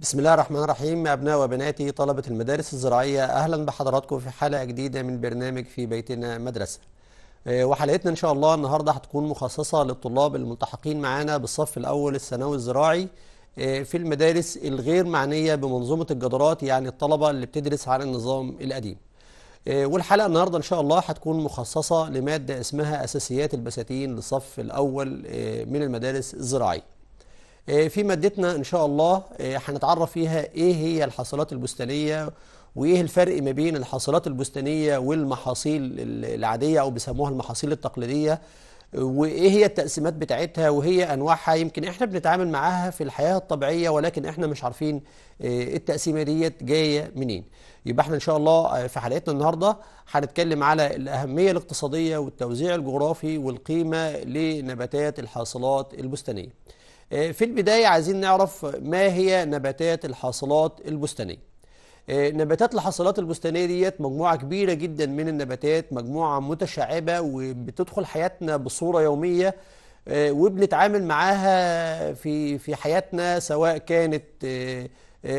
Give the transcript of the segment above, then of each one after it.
بسم الله الرحمن الرحيم أبناء وبناتي طلبة المدارس الزراعية أهلا بحضراتكم في حلقة جديدة من برنامج في بيتنا مدرسة آه، وحلقتنا إن شاء الله النهاردة هتكون مخصصة للطلاب الملتحقين معانا بالصف الأول الثانوي الزراعي آه، في المدارس الغير معنية بمنظومة الجدارات يعني الطلبة اللي بتدرس على النظام القديم آه، والحلقة النهاردة إن شاء الله هتكون مخصصة لمادة اسمها أساسيات البساتين للصف الأول من المدارس الزراعية آه، في مادتنا ان شاء الله آه، هنتعرف فيها ايه هي الحاصلات البستانيه وايه الفرق ما بين الحاصلات البستانيه والمحاصيل العاديه او بيسموها المحاصيل التقليديه وايه هي التقسيمات بتاعتها وهي انواعها يمكن احنا بنتعامل معاها في الحياه الطبيعيه ولكن احنا مش عارفين آه، التقسيمه ديت جايه منين يبقى احنا ان شاء الله في حلقتنا النهارده هنتكلم على الاهميه الاقتصاديه والتوزيع الجغرافي والقيمه لنباتات الحاصلات البستانيه آه، في البداية عايزين نعرف ما هي نباتات الحاصلات البستانية آه، نباتات الحاصلات البستانية ديت مجموعة كبيرة جدا من النباتات مجموعة متشعبة وبتدخل حياتنا بصورة يومية آه، وبنتعامل معاها في في حياتنا سواء كانت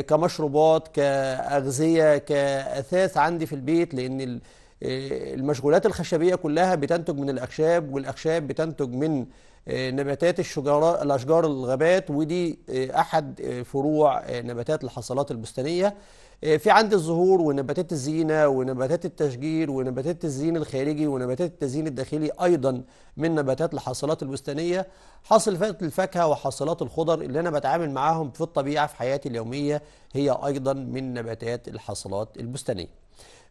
كمشروبات كأغذية كأثاث عندي في البيت لأن المشغولات الخشبية كلها بتنتج من الأخشاب والأخشاب بتنتج من آه، نباتات الشجارة الاشجار الغابات ودي آه، احد آه، فروع نباتات الحصلات البستانيه في عند الزهور ونباتات الزينة ونباتات التشجير ونباتات الزين الخارجي ونباتات التزيين الداخلي أيضا من نباتات الحصلات البستانية حاصلات الفاكهة وحاصلات الخضر اللي أنا بتعامل معاهم في الطبيعة في حياتي اليومية هي أيضا من نباتات الحصلات البستانية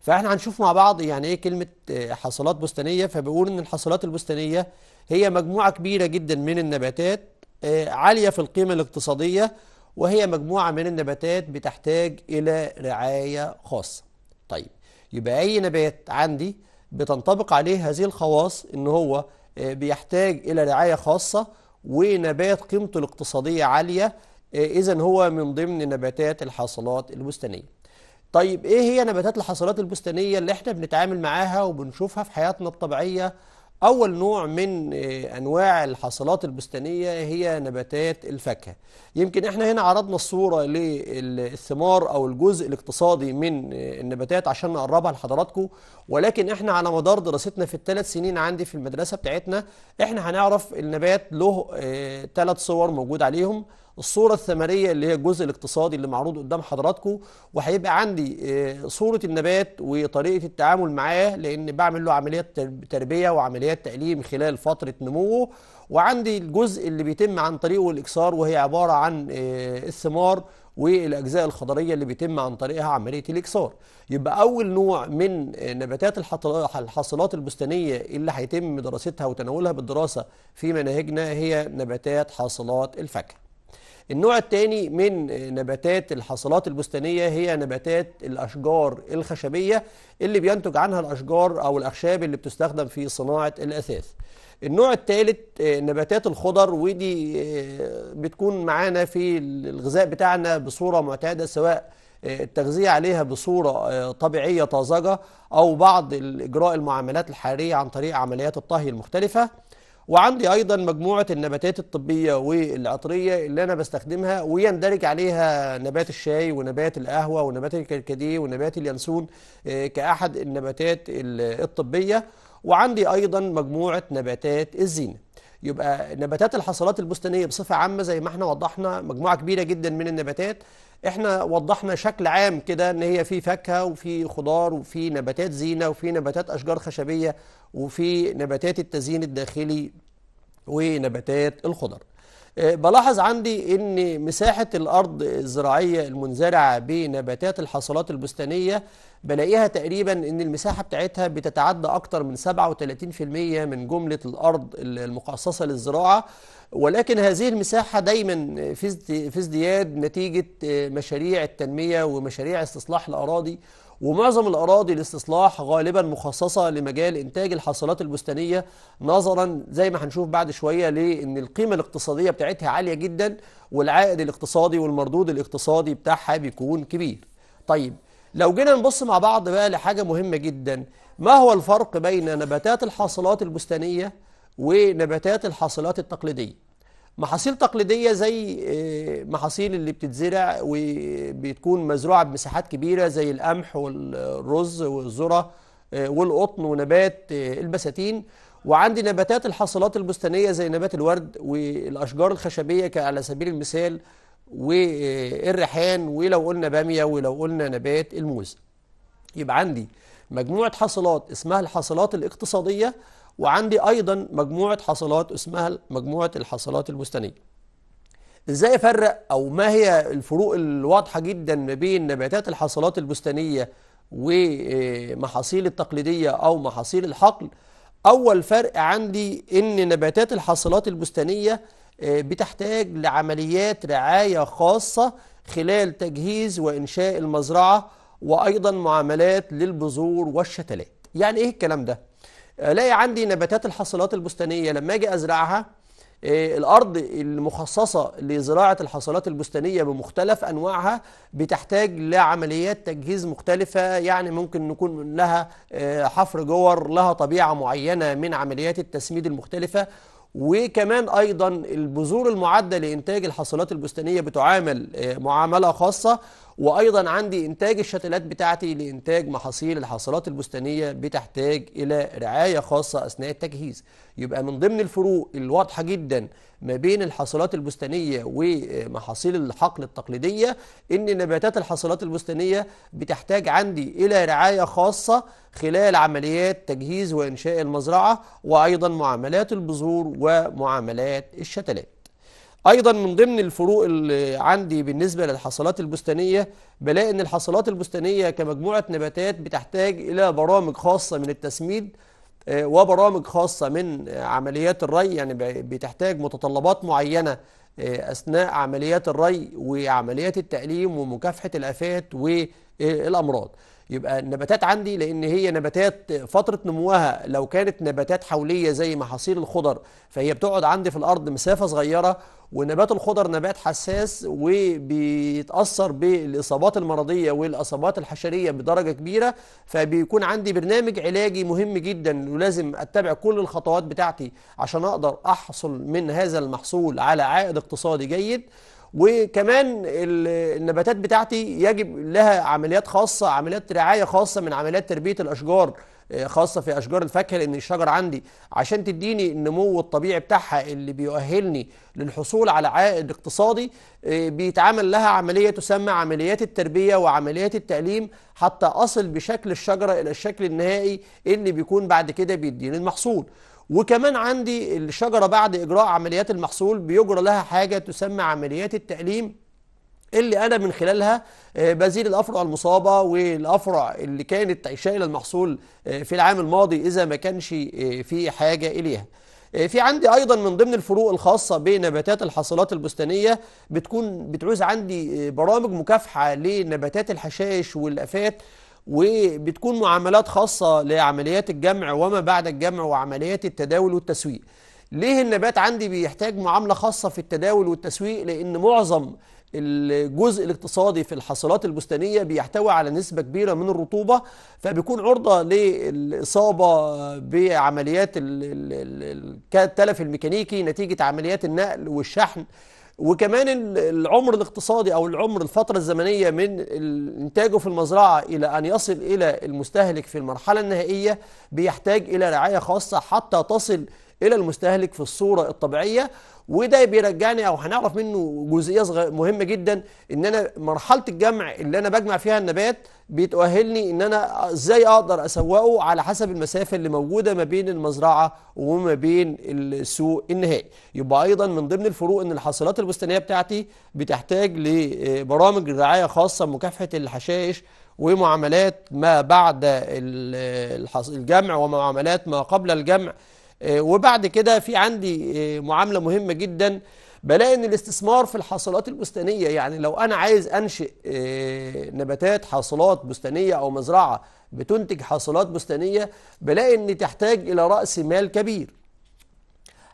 فاحنا هنشوف مع بعض يعني ايه كلمه آه، حصلات بستانيه فبيقول ان الحصلات البستانيه هي مجموعه كبيره جدا من النباتات آه، عاليه في القيمه الاقتصاديه وهي مجموعه من النباتات بتحتاج الى رعايه خاصه طيب يبقى اي نبات عندي بتنطبق عليه هذه الخواص ان هو آه، بيحتاج الى رعايه خاصه ونبات قيمته الاقتصاديه عاليه اذا هو من ضمن نباتات الحاصلات البستانيه طيب ايه هي نباتات الحصيلات البستانية اللي احنا بنتعامل معاها وبنشوفها في حياتنا الطبيعية أول نوع من آه، أنواع الحصيلات البستانية هي نباتات الفاكهة يمكن احنا هنا عرضنا الصورة للثمار أو الجزء الاقتصادي من آه، النباتات عشان نقربها لحضراتكم ولكن احنا على مدار دراستنا في الثلاث سنين عندي في المدرسة بتاعتنا احنا هنعرف النبات له ثلاث آه، صور موجود عليهم الصورة الثمرية اللي هي الجزء الاقتصادي اللي معروض قدام حضراتكم وهيبقى عندي آه، صورة النبات وطريقة التعامل معاه لأن بعمل له عمليات تربية وعمليات تأليم خلال فترة نموه وعندي الجزء اللي بيتم عن طريقه الإكسار وهي عبارة عن آه، الثمار والاجزاء الخضريه اللي بيتم عن طريقها عمليه الاكسار يبقى اول نوع من آه، نباتات الحاصلات البستانيه اللي هيتم دراستها وتناولها بالدراسه في مناهجنا هي نباتات حاصلات الفاكهه النوع الثاني من نباتات الحصلات البستانية هي نباتات الأشجار الخشبية اللي بينتج عنها الأشجار أو الأخشاب اللي بتستخدم في صناعة الأثاث النوع الثالث آه، نباتات الخضر ودي آه، بتكون معانا في الغذاء بتاعنا بصورة معتادة سواء آه، التغذية عليها بصورة طبيعية طازجة أو بعض الإجراء المعاملات الحرارية عن طريق عمليات الطهي المختلفة وعندي أيضا مجموعة النباتات الطبية والعطرية اللي أنا بستخدمها ويندرج عليها نبات الشاي ونبات القهوة ونبات الكركديه ونبات اليانسون آه، كأحد النباتات الطبية وعندي أيضا مجموعة نباتات الزينة يبقى نباتات الحصلات البستانية بصفة عامة زي ما احنا وضحنا مجموعة كبيرة جدا من النباتات احنا وضحنا شكل عام كده ان هي في فاكهة وفي خضار وفي نباتات زينة وفي نباتات اشجار خشبية وفي نباتات التزيين الداخلي ونباتات الخضر آه، بلاحظ عندي ان مساحة الارض الزراعية المنزرعة بنباتات الحصلات البستانية بلاقيها تقريبا ان المساحة بتاعتها بتتعدى اكتر من 37% من جملة الارض المخصصة للزراعة ولكن هذه المساحة دايما في ازدياد نتيجة آه، مشاريع التنمية ومشاريع استصلاح الاراضي ومعظم الأراضي الاستصلاح غالبا مخصصة لمجال إنتاج الحاصلات البستانية نظرا زي ما هنشوف بعد شوية لأن القيمة الاقتصادية بتاعتها عالية جدا والعائد الاقتصادي والمردود الاقتصادي بتاعها بيكون كبير طيب لو جينا نبص مع بعض بقى لحاجة مهمة جدا ما هو الفرق بين نباتات الحاصلات البستانية ونباتات الحاصلات التقليدية محاصيل تقليدية زي آه، محاصيل اللي بتتزرع وبتكون مزروعة بمساحات كبيرة زي القمح والرز والذرة آه، والقطن ونبات آه، البساتين وعندي نباتات الحاصلات البستانية زي نبات الورد والأشجار الخشبية على سبيل المثال والريحان ولو قلنا بامية ولو قلنا نبات الموز يبقى عندي مجموعة حاصلات اسمها الحاصلات الاقتصادية وعندي أيضا مجموعة حصلات اسمها مجموعة الحصلات المستنية ازاي افرق او ما هي الفروق الواضحه جدا ما بين نباتات الحصلات البستانيه ومحاصيل التقليديه او محاصيل الحقل اول فرق عندي ان نباتات الحصلات البستانيه آه، بتحتاج لعمليات رعايه خاصه خلال تجهيز وانشاء المزرعه وايضا معاملات للبذور والشتلات يعني ايه الكلام ده الاقي عندي نباتات الحصلات البستانيه لما اجي ازرعها آه، الارض المخصصه لزراعه الحصلات البستانيه بمختلف انواعها بتحتاج لعمليات تجهيز مختلفه يعني ممكن نكون لها آه، حفر جور لها طبيعه معينه من عمليات التسميد المختلفه وكمان ايضا البذور المعده لانتاج الحصلات البستانيه بتعامل آه، معامله خاصه وايضا عندي انتاج الشتلات بتاعتي لانتاج محاصيل الحاصلات البستانيه بتحتاج الى رعايه خاصه اثناء التجهيز يبقى من ضمن الفروق الواضحه جدا ما بين الحاصلات البستانيه ومحاصيل الحقل التقليديه ان نباتات الحاصلات البستانيه بتحتاج عندي الى رعايه خاصه خلال عمليات تجهيز وانشاء المزرعه وايضا معاملات البذور ومعاملات الشتلات ايضا من ضمن الفروق اللي عندي بالنسبه للحصلات البستانيه بلاقي ان الحصلات البستانيه كمجموعه نباتات بتحتاج الى برامج خاصه من التسميد آه، وبرامج خاصه من عمليات الري يعني بتحتاج متطلبات معينه آه، اثناء عمليات الري وعمليات التأليم ومكافحه الافات والامراض يبقى النباتات عندي لان هي نباتات فتره نموها لو كانت نباتات حوليه زي محاصيل الخضر فهي بتقعد عندي في الارض مسافه صغيره ونبات الخضر نبات حساس وبيتاثر بالاصابات المرضيه والاصابات الحشريه بدرجه كبيره فبيكون عندي برنامج علاجي مهم جدا ولازم اتبع كل الخطوات بتاعتي عشان اقدر احصل من هذا المحصول على عائد اقتصادي جيد وكمان النباتات بتاعتي يجب لها عمليات خاصة عمليات رعاية خاصة من عمليات تربية الأشجار آه، خاصة في أشجار الفاكهة لأن الشجر عندي عشان تديني النمو الطبيعي بتاعها اللي بيؤهلني للحصول على عائد اقتصادي آه، بيتعمل لها عملية تسمى عمليات التربية وعمليات التأليم حتى أصل بشكل الشجرة إلى الشكل النهائي اللي بيكون بعد كده بيديني المحصول وكمان عندي الشجرة بعد إجراء عمليات المحصول بيجرى لها حاجة تسمى عمليات التأليم اللي انا من خلالها آه، بزيل الافرع المصابه والافرع اللي كانت شايله المحصول آه، في العام الماضي اذا ما كانش آه، في حاجه اليها في عندي ايضا من ضمن الفروق الخاصه بنباتات الحاصلات البستانيه بتكون بتعوز عندي برامج مكافحه لنباتات الحشائش والافات وبتكون معاملات خاصة لعمليات الجمع وما بعد الجمع وعمليات التداول والتسويق ليه النبات عندي بيحتاج معاملة خاصة في التداول والتسويق لأن معظم الجزء الاقتصادي في الحصلات البستانية بيحتوي على نسبة كبيرة من الرطوبة فبيكون عرضة للإصابة بعمليات التلف الميكانيكي نتيجة عمليات النقل والشحن وكمان العمر الاقتصادي أو العمر الفترة الزمنية من إنتاجه في المزرعة إلى أن يصل إلى المستهلك في المرحلة النهائية بيحتاج إلى رعاية خاصة حتى تصل إلى المستهلك في الصورة الطبيعية وده بيرجعني او هنعرف منه جزئيه صغيره مهمه جدا ان انا مرحله الجمع اللي انا بجمع فيها النبات بتؤهلني ان انا ازاي اقدر اسوقه على حسب المسافه اللي موجوده ما بين المزرعه وما بين السوق النهائي يبقى ايضا من ضمن الفروق ان الحاصلات البستانيه بتاعتي بتحتاج لبرامج رعايه خاصه مكافحه الحشائش ومعاملات ما بعد الجمع ومعاملات ما قبل الجمع آه، وبعد كده في عندي آه، معاملة مهمة جدا بلاقي ان الاستثمار في الحاصلات البستانية يعني لو انا عايز انشئ آه، نباتات حاصلات بستانية او مزرعة بتنتج حاصلات بستانية بلاقي ان تحتاج الى رأس مال كبير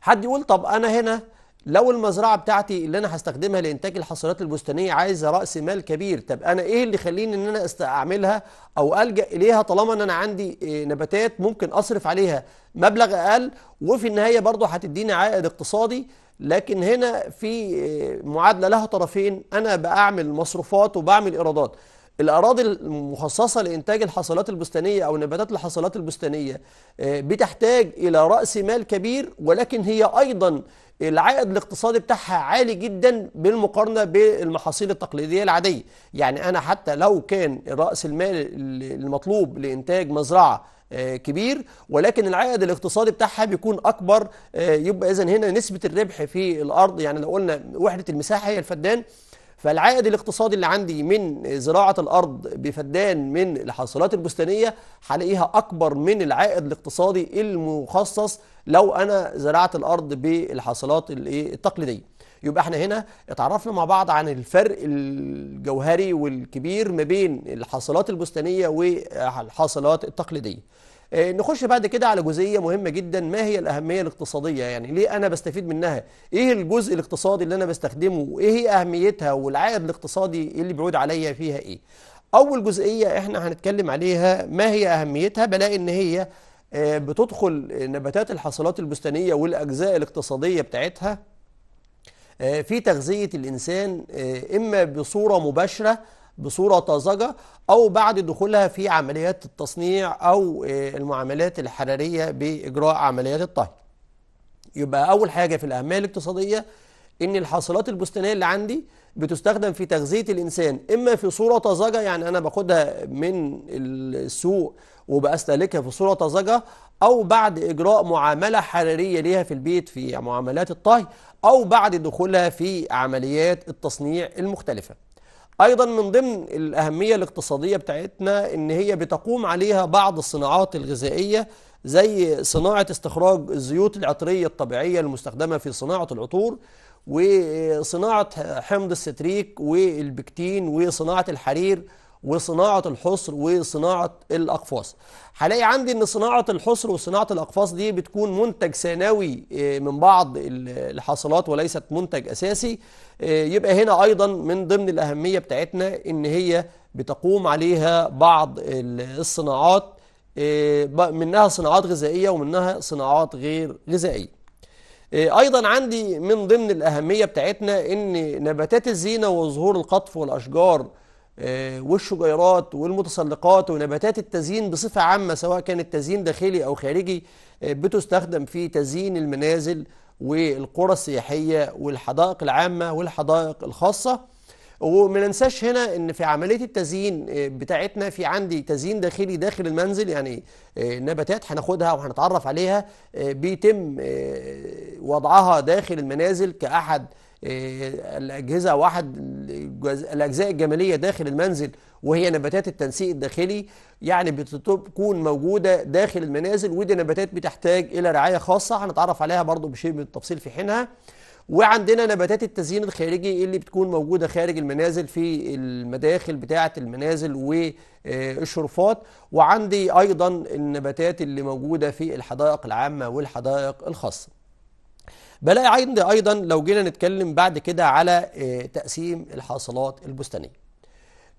حد يقول طب انا هنا لو المزرعة بتاعتي اللي أنا هستخدمها لإنتاج الحصيلات البستانية عايزة رأس مال كبير طب أنا إيه اللي يخليني إن أنا أعملها أو ألجأ إليها طالما إن أنا عندي آه، نباتات ممكن أصرف عليها مبلغ أقل وفي النهاية برضه هتديني عائد اقتصادي لكن هنا في آه، معادلة لها طرفين أنا بعمل مصروفات وبعمل إيرادات الأراضي المخصصة لإنتاج الحصلات البستانية أو نباتات الحصلات البستانية آه، بتحتاج إلى رأس مال كبير ولكن هي أيضا العائد الاقتصادي بتاعها عالي جدا بالمقارنة بالمحاصيل التقليدية العادية يعني أنا حتى لو كان رأس المال المطلوب لإنتاج مزرعة آه، كبير ولكن العائد الاقتصادي بتاعها بيكون اكبر آه، يبقى اذا هنا نسبه الربح في الارض يعني لو قلنا وحده المساحه هي الفدان فالعائد الاقتصادي اللي عندي من زراعة الأرض بفدان من الحاصلات البستانية هلاقيها أكبر من العائد الاقتصادي المخصص لو أنا زرعت الأرض بالحاصلات التقليدية يبقى احنا هنا اتعرفنا مع بعض عن الفرق الجوهري والكبير ما بين الحاصلات البستانية والحاصلات التقليدية آه، نخش بعد كده على جزئية مهمة جدا ما هي الأهمية الاقتصادية يعني ليه أنا بستفيد منها إيه الجزء الاقتصادي اللي أنا بستخدمه وإيه هي أهميتها والعائد الاقتصادي اللي بيعود عليا فيها إيه أول جزئية إحنا هنتكلم عليها ما هي أهميتها بلاقي إن هي آه، بتدخل نباتات الحصلات البستانية والأجزاء الاقتصادية بتاعتها آه، في تغذية الإنسان إما بصورة مباشرة بصورة طازجة أو بعد دخولها في عمليات التصنيع أو آه، المعاملات الحرارية بإجراء عمليات الطهي يبقى أول حاجة في الأهمية الاقتصادية ان الحاصلات البستانيه اللي عندي بتستخدم في تغذيه الانسان اما في صوره طازجه يعني انا باخدها من السوق وبستهلكها في صوره طازجه او بعد اجراء معامله حراريه ليها في البيت في معاملات الطهي او بعد دخولها في عمليات التصنيع المختلفه أيضا من ضمن الأهمية الاقتصادية بتاعتنا إن هي بتقوم عليها بعض الصناعات الغذائية زي صناعة استخراج الزيوت العطرية الطبيعية المستخدمة في صناعة العطور وصناعة حمض الستريك والبكتين وصناعة الحرير وصناعة الحصر وصناعة الأقفاص هلاقي عندي أن صناعة الحصر وصناعة الأقفاص دي بتكون منتج ثانوي آه، من بعض الحاصلات وليست منتج أساسي آه، يبقى هنا أيضا من ضمن الأهمية بتاعتنا أن هي بتقوم عليها بعض الصناعات آه، منها صناعات غذائية ومنها صناعات غير غذائية ايضا عندي من ضمن الاهميه بتاعتنا ان نباتات الزينه وظهور القطف والاشجار آه، والشجيرات والمتسلقات ونباتات التزيين بصفة عامة سواء كان التزيين داخلي أو خارجي آه، بتستخدم في تزيين المنازل والقرى السياحية والحدائق العامة والحدائق الخاصة وما ننساش هنا ان في عمليه التزيين آه، بتاعتنا في عندي تزيين داخلي داخل المنزل يعني نباتات هناخدها وهنتعرف عليها بيتم وضعها داخل المنازل كاحد آه، الأجهزة واحد الأجزاء الجمالية داخل المنزل وهي نباتات التنسيق الداخلي يعني بتكون موجودة داخل المنازل ودي نباتات بتحتاج إلى رعاية خاصة هنتعرف عليها برضو بشيء من التفصيل في حينها وعندنا نباتات التزيين الخارجي اللي بتكون موجودة خارج المنازل في المداخل بتاعة المنازل والشرفات آه، وعندي أيضا النباتات اللي موجودة في الحدائق العامة والحدائق الخاصة بلاقي عندي ايضا لو جينا نتكلم بعد كده على آه، تقسيم الحاصلات البستانيه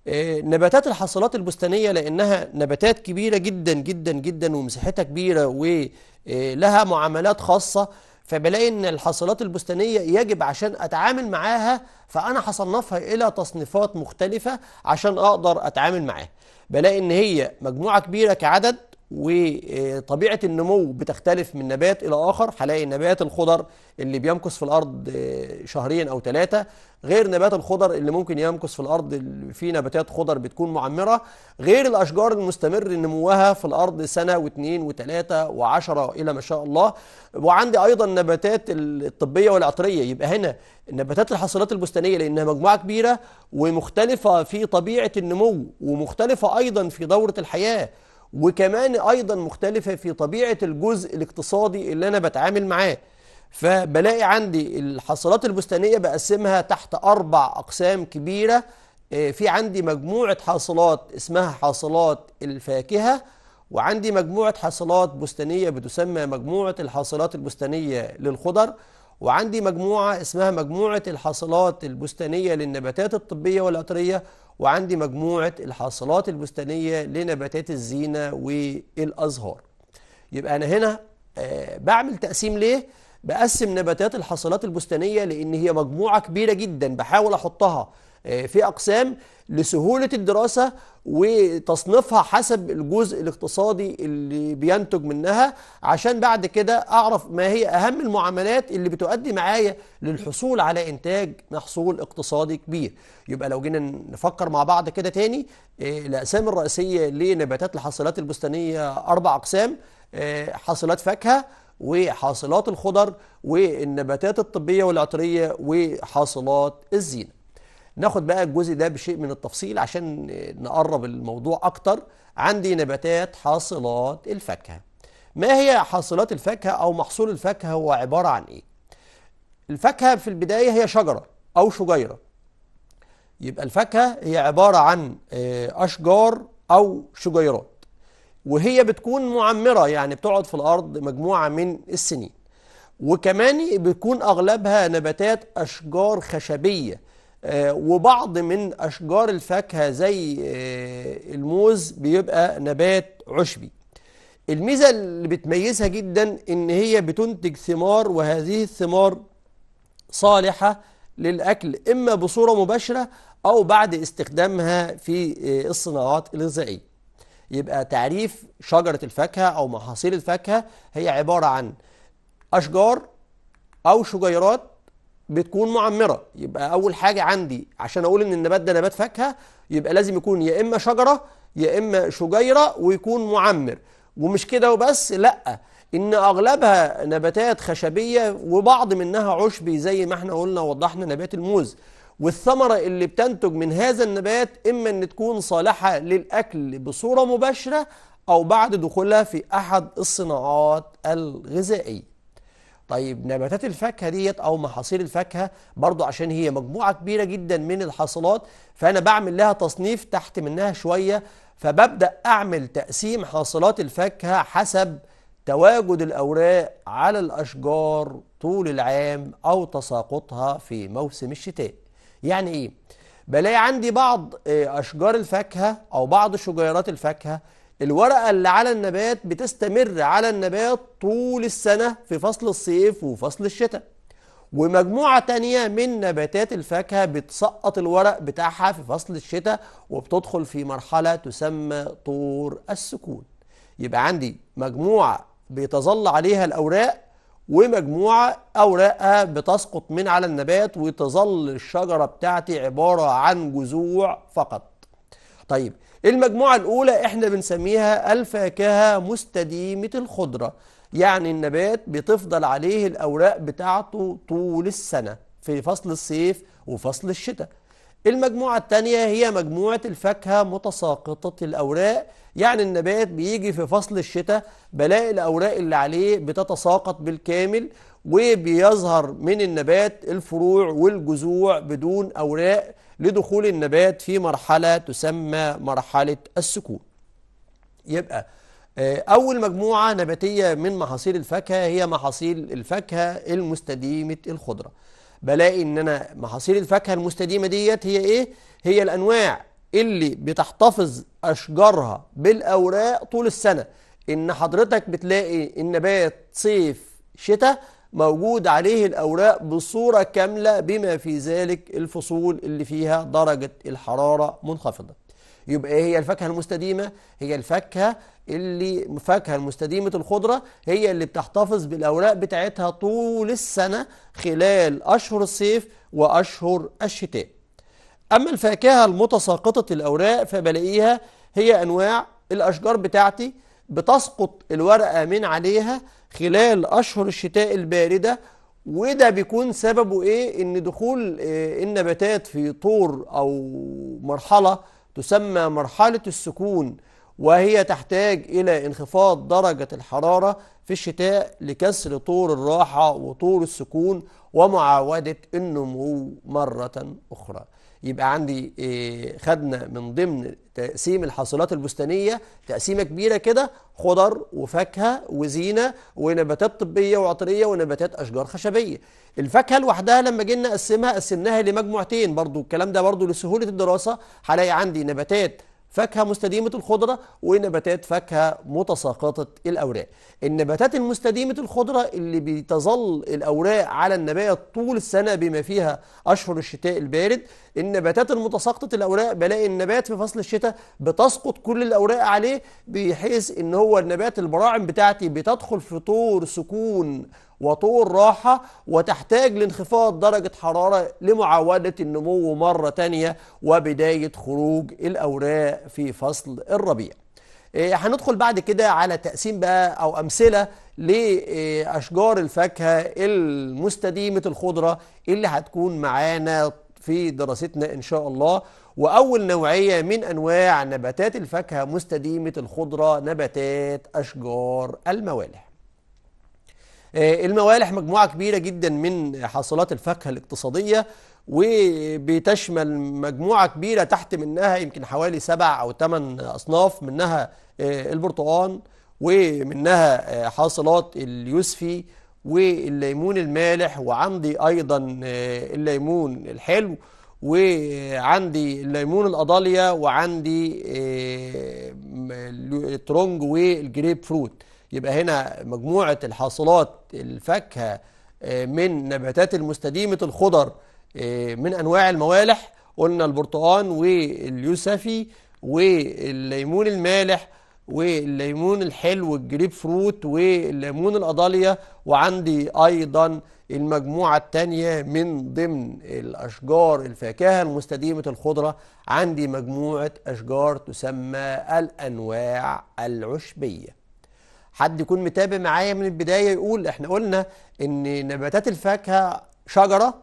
آه، نباتات الحاصلات البستانيه لانها نباتات كبيره جدا جدا جدا ومساحتها كبيره ولها آه، معاملات خاصه فبلاقي ان الحاصلات البستانيه يجب عشان اتعامل معاها فانا هصنفها الى تصنيفات مختلفه عشان اقدر اتعامل معاها بلاقي ان هي مجموعه كبيره كعدد وطبيعة النمو بتختلف من نبات إلى آخر هلاقي نبات الخضر اللي بيمكث في الأرض آه، شهرين أو ثلاثة غير نبات الخضر اللي ممكن يمكث في الأرض في نباتات خضر بتكون معمرة غير الأشجار المستمر نموها في الأرض سنة واثنين وثلاثة وعشرة إلى ما شاء الله وعندي أيضا نباتات الطبية والعطرية يبقى هنا نباتات الحصيلات البستانية لأنها مجموعة كبيرة ومختلفة في طبيعة النمو ومختلفة أيضا في دورة الحياة وكمان أيضا مختلفة في طبيعة الجزء الاقتصادي اللي أنا بتعامل معاه فبلاقي عندي الحصلات البستانية بقسمها تحت أربع أقسام كبيرة آه، في عندي مجموعة حاصلات اسمها حاصلات الفاكهة وعندي مجموعة حاصلات بستانية بتسمى مجموعة الحاصلات البستانية للخضر وعندي مجموعة اسمها مجموعة الحاصلات البستانية للنباتات الطبية والعطرية وعندي مجموعة الحاصلات البستانية لنباتات الزينة والأزهار يبقى أنا هنا آه، بعمل تقسيم ليه؟ بقسم نباتات الحاصلات البستانية لأن هي مجموعة كبيرة جدا بحاول أحطها آه، في أقسام لسهولة الدراسة وتصنيفها حسب الجزء الاقتصادي اللي بينتج منها عشان بعد كده أعرف ما هي أهم المعاملات اللي بتؤدي معايا للحصول على إنتاج محصول اقتصادي كبير يبقى لو جينا نفكر مع بعض كده تاني آه، الأقسام الرئيسية لنباتات الحاصلات البستانية أربع أقسام آه، حاصلات فاكهة وحاصلات الخضر والنباتات الطبية والعطرية وحاصلات الزينة ناخد بقى الجزء ده بشيء من التفصيل عشان نقرب الموضوع أكتر عندي نباتات حاصلات الفاكهة ما هي حاصلات الفاكهة أو محصول الفاكهة هو عبارة عن إيه؟ الفاكهة في البداية هي شجرة أو شجيرة يبقى الفاكهة هي عبارة عن آه، أشجار أو شجيرات وهي بتكون معمرة يعني بتقعد في الأرض مجموعة من السنين وكمان بيكون أغلبها نباتات أشجار خشبية آه، وبعض من أشجار الفاكهة زي آه، الموز بيبقى نبات عشبي الميزة اللي بتميزها جدا إن هي بتنتج ثمار وهذه الثمار صالحة للأكل إما بصورة مباشرة أو بعد استخدامها في آه، الصناعات الغذائية يبقى تعريف شجرة الفاكهة أو محاصيل الفاكهة هي عبارة عن أشجار أو شجيرات بتكون معمره يبقى اول حاجه عندي عشان اقول ان النبات ده نبات فاكهه يبقى لازم يكون يا اما شجره يا اما شجيره ويكون معمر ومش كده وبس لا ان اغلبها نباتات خشبيه وبعض منها عشبي زي ما احنا قلنا وضحنا نبات الموز والثمره اللي بتنتج من هذا النبات اما ان تكون صالحه للاكل بصوره مباشره او بعد دخولها في احد الصناعات الغذائيه طيب نباتات الفاكهة ديت أو محاصيل الفاكهة برضو عشان هي مجموعة كبيرة جدا من الحاصلات فأنا بعمل لها تصنيف تحت منها شوية فببدأ أعمل تقسيم حاصلات الفاكهة حسب تواجد الأوراق على الأشجار طول العام أو تساقطها في موسم الشتاء يعني إيه؟ بلاقي عندي بعض آه، أشجار الفاكهة أو بعض شجيرات الفاكهة الورقة اللي على النبات بتستمر على النبات طول السنة في فصل الصيف وفصل الشتاء ومجموعة تانية من نباتات الفاكهة بتسقط الورق بتاعها في فصل الشتاء وبتدخل في مرحلة تسمى طور السكون يبقى عندي مجموعة بيتظل عليها الأوراق ومجموعة أوراقها بتسقط من على النبات وتظل الشجرة بتاعتي عبارة عن جذوع فقط طيب المجموعة الأولى إحنا بنسميها الفاكهة مستديمة الخضرة يعني النبات بتفضل عليه الأوراق بتاعته طول السنة في فصل الصيف وفصل الشتاء المجموعة الثانية هي مجموعة الفاكهة متساقطة الأوراق يعني النبات بيجي في فصل الشتاء بلاقي الأوراق اللي عليه بتتساقط بالكامل وبيظهر من النبات الفروع والجذوع بدون أوراق لدخول النبات في مرحلة تسمى مرحلة السكون يبقى آه، أول مجموعة نباتية من محاصيل الفاكهة هي محاصيل الفاكهة المستديمة الخضرة بلاقي إن أنا محاصيل الفاكهة المستديمة ديت هي إيه؟ هي الأنواع اللي بتحتفظ أشجارها بالأوراق طول السنة إن حضرتك بتلاقي النبات صيف شتاء موجود عليه الأوراق بصورة كاملة بما في ذلك الفصول اللي فيها درجة الحرارة منخفضة يبقى ايه هي الفاكهة المستديمة هي الفاكهة اللي فاكهة المستديمة الخضرة هي اللي بتحتفظ بالأوراق بتاعتها طول السنة خلال أشهر الصيف وأشهر الشتاء أما الفاكهة المتساقطة الأوراق فبلاقيها هي أنواع الأشجار بتاعتي بتسقط الورقة من عليها خلال أشهر الشتاء الباردة وده بيكون سببه إيه إن دخول النباتات آه، في طور أو مرحلة تسمى مرحلة السكون وهي تحتاج إلى انخفاض درجة الحرارة في الشتاء لكسر طور الراحة وطور السكون ومعاودة النمو مرة أخرى يبقى عندي آه، خدنا من ضمن تقسيم الحاصلات البستانية تقسيمة كبيرة كده خضر وفاكهة وزينة ونباتات طبية وعطرية ونباتات أشجار خشبية الفاكهة لوحدها لما جينا نقسمها قسمناها لمجموعتين برضو الكلام ده برضو لسهولة الدراسة هلاقي عندي نباتات فاكهة مستديمة الخضرة ونباتات فاكهة متساقطة الأوراق النباتات المستديمة الخضرة اللي بتظل الأوراق على النبات طول السنة بما فيها أشهر الشتاء البارد النباتات المتساقطة الأوراق بلاقي النبات في فصل الشتاء بتسقط كل الأوراق عليه بحيث إن هو النبات البراعم بتاعتي بتدخل في طور سكون وطول راحة وتحتاج لانخفاض درجة حرارة لمعاودة النمو مرة تانية وبداية خروج الأوراق في فصل الربيع إيه، هندخل بعد كده على تقسيم بقى أو أمثلة لأشجار الفاكهة المستديمة الخضرة اللي هتكون معانا في دراستنا إن شاء الله وأول نوعية من أنواع نباتات الفاكهة مستديمة الخضرة نباتات أشجار الموالح آه، الموالح مجموعة كبيرة جدا من حاصلات الفاكهة الاقتصادية وبتشمل مجموعة كبيرة تحت منها يمكن حوالي سبع أو ثمان أصناف منها آه، البرتقال ومنها آه، حاصلات اليوسفي والليمون المالح وعندي أيضا الليمون الحلو وعندي الليمون الأضالية وعندي الترونج والجريب فروت يبقى هنا مجموعة الحاصلات الفاكهة آه، من نباتات المستديمة الخضر آه، من أنواع الموالح قلنا البرتقان واليوسفي والليمون المالح والليمون الحلو الجريب فروت والليمون الأضالية وعندي أيضا المجموعة الثانية من ضمن الأشجار الفاكهة المستديمة الخضرة عندي مجموعة أشجار تسمى الأنواع العشبية حد يكون متابع معايا من البدايه يقول احنا قلنا ان نباتات الفاكهه شجره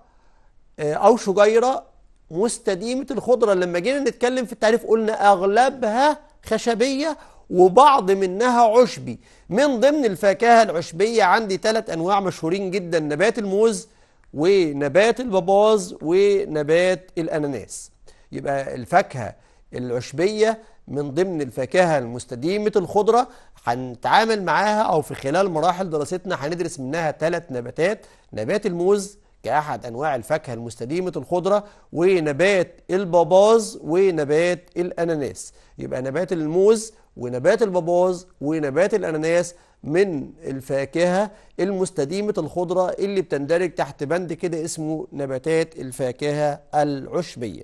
آه، او شجيره مستديمه الخضره لما جينا نتكلم في التعريف قلنا اغلبها خشبيه وبعض منها عشبي من ضمن الفاكهه العشبيه عندي ثلاث انواع مشهورين جدا نبات الموز ونبات الباباز ونبات الاناناس يبقى الفاكهه العشبيه من ضمن الفاكهه المستديمه الخضره هنتعامل معاها او في خلال مراحل دراستنا هندرس منها ثلاث نباتات نبات الموز كأحد أنواع الفاكهة المستديمة الخضرة ونبات الباباز ونبات الأناناس يبقى نبات الموز ونبات الباباز ونبات الأناناس من الفاكهة المستديمة الخضرة اللي بتندرج تحت بند كده اسمه نباتات الفاكهة العشبية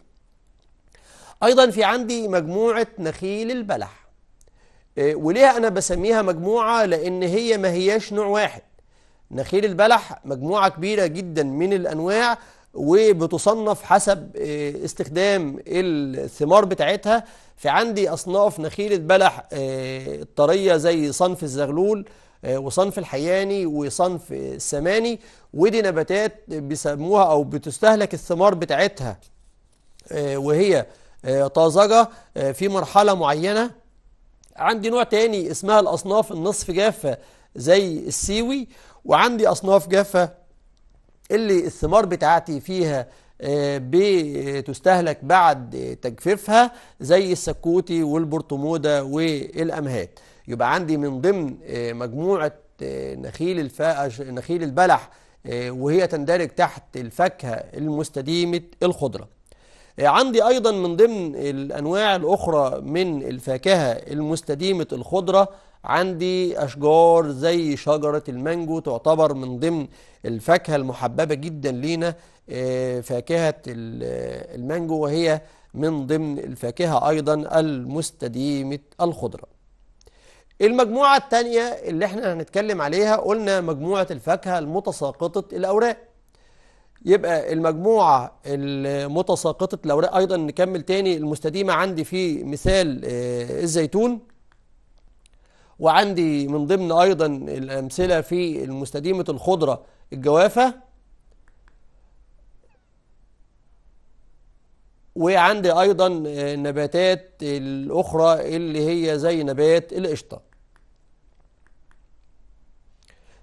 أيضا في عندي مجموعة نخيل البلح آه، وليه أنا بسميها مجموعة لأن هي ما هياش نوع واحد نخيل البلح مجموعة كبيرة جدا من الأنواع وبتصنف حسب آه، استخدام الثمار بتاعتها في عندي أصناف نخيلة بلح الطرية آه، زي صنف الزغلول وصنف الحياني وصنف السماني ودي نباتات بيسموها أو بتستهلك الثمار بتاعتها وهي طازجة في مرحلة معينة عندي نوع تاني اسمها الأصناف النصف جافة زي السيوي وعندي أصناف جافة اللي الثمار بتاعتي فيها آه، بتستهلك بعد تجفيفها زي السكوتي والبرتمودة والأمهات يبقى عندي من ضمن آه، مجموعة آه، نخيل الفاقش نخيل البلح وهي تندرج تحت الفاكهة المستديمة الخضرة آه، عندي أيضا من ضمن الأنواع الأخرى من الفاكهة المستديمة الخضرة عندي أشجار زي شجرة المانجو تعتبر من ضمن الفاكهة المحببة جدا لينا آه، فاكهة آه، المانجو وهي من ضمن الفاكهة أيضا المستديمة الخضرة المجموعة الثانية اللي احنا هنتكلم عليها قلنا مجموعة الفاكهة المتساقطة الأوراق يبقى المجموعة المتساقطة الأوراق أيضا نكمل تاني المستديمة عندي في مثال آه، الزيتون وعندي من ضمن أيضا الأمثلة في المستديمة الخضرة الجوافة وعندي أيضا آه، النباتات الأخرى اللي هي زي نبات القشطة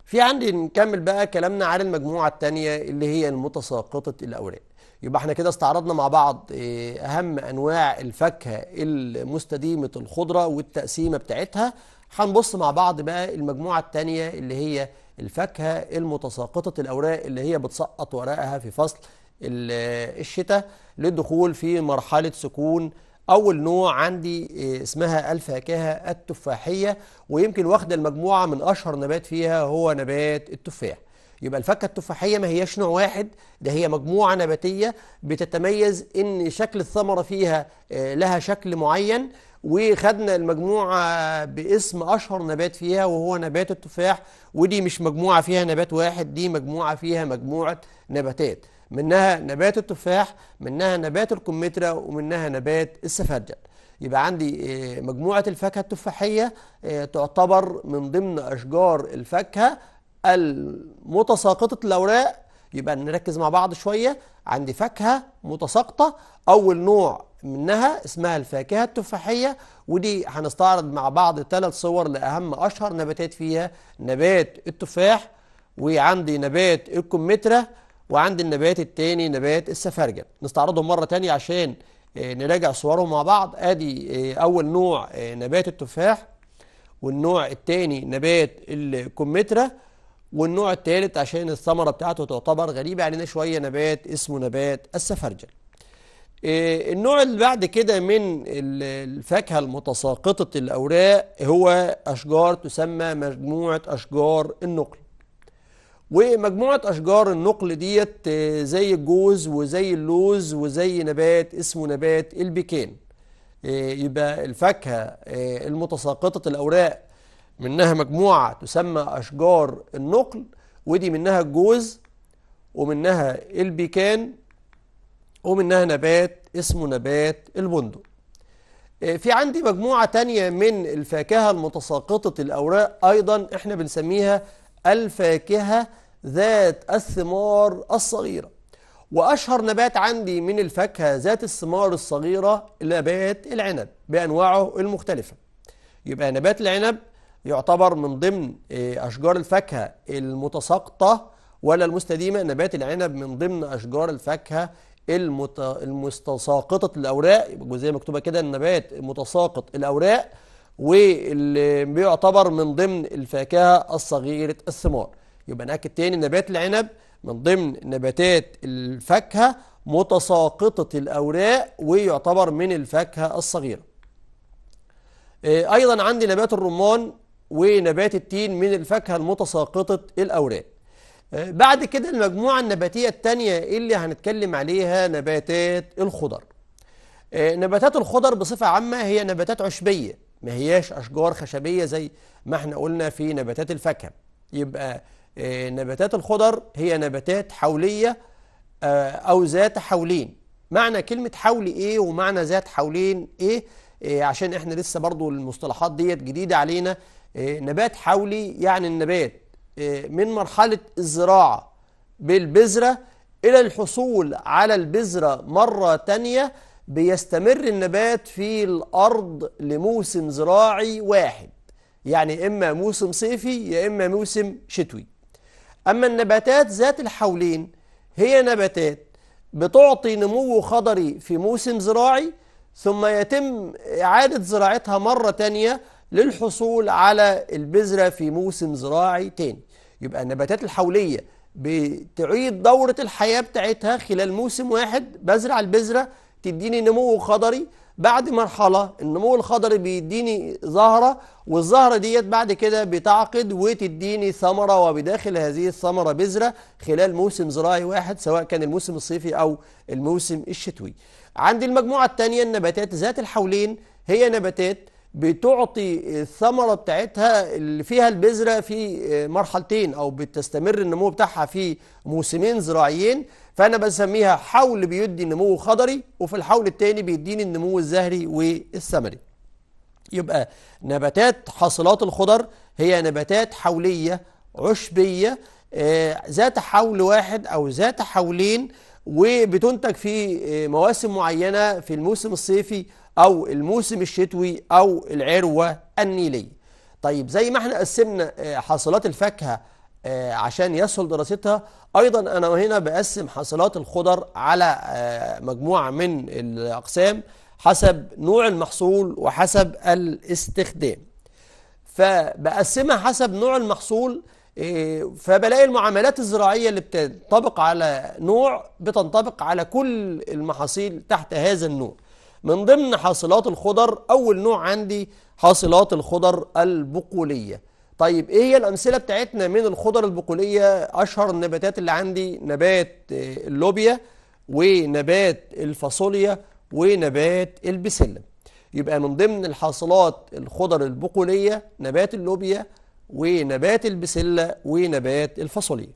في عندي نكمل بقى كلامنا على المجموعة الثانية اللي هي المتساقطة الأوراق يبقى احنا كده استعرضنا مع بعض آه، أهم أنواع الفاكهة المستديمة الخضرة والتقسيمة بتاعتها هنبص مع بعض بقى المجموعة الثانية اللي هي الفاكهة المتساقطة الأوراق اللي هي بتسقط ورقها في فصل آه، الشتاء للدخول في مرحلة سكون أول نوع عندي آه، اسمها الفاكهة التفاحية ويمكن واخدة المجموعة من أشهر نبات فيها هو نبات التفاح يبقى الفاكهة التفاحية ما هياش نوع واحد ده هي مجموعة نباتية بتتميز إن شكل الثمرة فيها آه، لها شكل معين وخدنا المجموعة باسم أشهر نبات فيها وهو نبات التفاح ودي مش مجموعة فيها نبات واحد دي مجموعة فيها مجموعة نباتات منها نبات التفاح منها نبات الكمثرى ومنها نبات السفنجل يبقى عندي آه، مجموعة الفاكهة التفاحية آه، تعتبر من ضمن أشجار الفاكهة المتساقطة الأوراق يبقى نركز مع بعض شوية عندي فاكهة متساقطة أول نوع منها اسمها الفاكهة التفاحية ودي هنستعرض مع بعض ثلاث صور لأهم أشهر نباتات فيها نبات التفاح وعندي نبات الكمثرى وعند النبات التاني نبات السفرجل نستعرضهم مرة تانية عشان آه، نراجع صورهم مع بعض ادي آه، اول نوع آه، نبات التفاح والنوع التاني نبات الكمثرى والنوع التالت عشان الثمرة بتاعته تعتبر غريبة علينا يعني شوية نبات اسمه نبات السفرجل النوع اللي بعد كده من الفاكهة المتساقطة الأوراق هو أشجار تسمى مجموعة أشجار النقل ومجموعة أشجار النقل ديت آه، زي الجوز وزي اللوز وزي نبات اسمه نبات البيكان آه، يبقى الفاكهة آه، المتساقطة الأوراق منها مجموعة تسمى أشجار النقل ودي منها الجوز ومنها البيكان ومنها نبات اسمه نبات البندق في عندي مجموعة تانية من الفاكهة المتساقطة الأوراق أيضا احنا بنسميها الفاكهة ذات الثمار الصغيرة وأشهر نبات عندي من الفاكهة ذات الثمار الصغيرة نبات العنب بأنواعه المختلفة يبقى نبات العنب يعتبر من ضمن آه، أشجار الفاكهة المتساقطة ولا المستديمة نبات العنب من ضمن أشجار الفاكهة المت... المتساقطة الأوراق جزئية مكتوبة كده النبات المتساقط الأوراق واللي بيعتبر من ضمن الفاكهة الصغيرة الثمار يبقى نأكد تاني نبات العنب من ضمن نباتات الفاكهة متساقطة الأوراق ويعتبر من الفاكهة الصغيرة آه، أيضا عندي نبات الرمان ونبات التين من الفاكهة المتساقطة الأوراق آه، بعد كده المجموعة النباتية التانية اللي هنتكلم عليها نباتات الخضر آه، نباتات الخضر بصفة عامة هي نباتات عشبية ما هياش أشجار خشبية زي ما احنا قلنا في نباتات الفاكهة يبقى آه، نباتات الخضر هي نباتات حولية آه، أو ذات حولين معنى كلمة حولي إيه ومعنى ذات حولين إيه, آه، عشان إحنا لسه برضو المصطلحات ديت جديدة علينا نبات حولي يعني النبات من مرحلة الزراعة بالبذرة إلى الحصول على البذرة مرة تانية بيستمر النبات في الأرض لموسم زراعي واحد يعني إما موسم صيفي يا إما موسم شتوي أما النباتات ذات الحولين هي نباتات بتعطي نمو خضري في موسم زراعي ثم يتم إعادة زراعتها مرة تانية للحصول على البذرة في موسم زراعي تاني يبقى النباتات الحولية بتعيد دورة الحياة بتاعتها خلال موسم واحد بزرع البذرة تديني نمو خضري بعد مرحلة النمو الخضري بيديني زهرة والزهرة ديت بعد كده بتعقد وتديني ثمرة وبداخل هذه الثمرة بذرة خلال موسم زراعي واحد سواء كان الموسم الصيفي أو الموسم الشتوي عند المجموعة الثانية النباتات ذات الحولين هي نباتات بتعطي الثمرة بتاعتها اللي فيها البذرة في مرحلتين أو بتستمر النمو بتاعها في موسمين زراعيين فأنا بسميها حول بيدي النمو الخضري وفي الحول التاني بيديني النمو الزهري والثمري يبقى نباتات حاصلات الخضر هي نباتات حولية عشبية آه، ذات حول واحد أو ذات حولين وبتنتج في آه، مواسم معينة في الموسم الصيفي أو الموسم الشتوي أو العروة النيلية طيب زي ما احنا قسمنا آه، حاصلات الفاكهة آه، عشان يسهل دراستها ايضا انا هنا بقسم حاصلات الخضر على آه، مجموعه من الاقسام حسب نوع المحصول وحسب الاستخدام فبقسمها حسب نوع المحصول آه، فبلاقي المعاملات الزراعيه اللي بتنطبق على نوع بتنطبق على كل المحاصيل تحت هذا النوع من ضمن حاصلات الخضر اول نوع عندي حاصلات الخضر البقوليه طيب ايه هي الامثله بتاعتنا من الخضر البقوليه اشهر النباتات اللي عندي نبات آه، اللوبيا ونبات الفاصوليا ونبات البسله يبقى من ضمن الحاصلات الخضر البقوليه نبات اللوبيا ونبات البسله ونبات الفاصوليا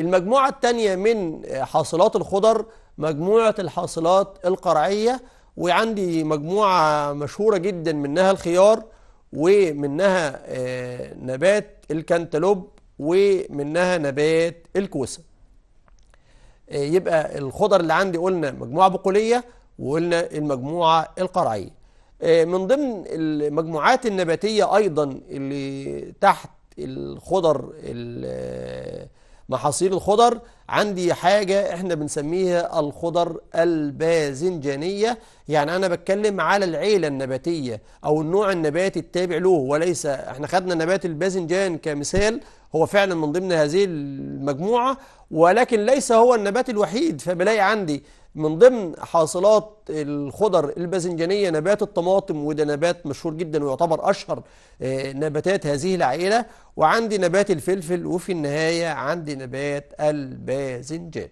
المجموعه الثانيه من حاصلات الخضر مجموعه الحاصلات القرعيه وعندي مجموعه مشهوره جدا منها الخيار ومنها آه، نبات الكنتالوب ومنها نبات الكوسه آه، يبقى الخضر اللي عندي قلنا مجموعه بقوليه وقلنا المجموعه القرعيه آه، من ضمن المجموعات النباتيه ايضا اللي تحت الخضر محاصيل الخضر عندي حاجة احنا بنسميها الخضر الباذنجانية يعني انا بتكلم على العيلة النباتية او النوع النباتي التابع له وليس احنا خدنا نبات الباذنجان كمثال هو فعلا من ضمن هذه المجموعة ولكن ليس هو النبات الوحيد فبلاقي عندي من ضمن حاصلات الخضر الباذنجانيه نبات الطماطم وده نبات مشهور جدا ويعتبر اشهر آه، نباتات هذه العائله وعندي نبات الفلفل وفي النهايه عندي نبات الباذنجان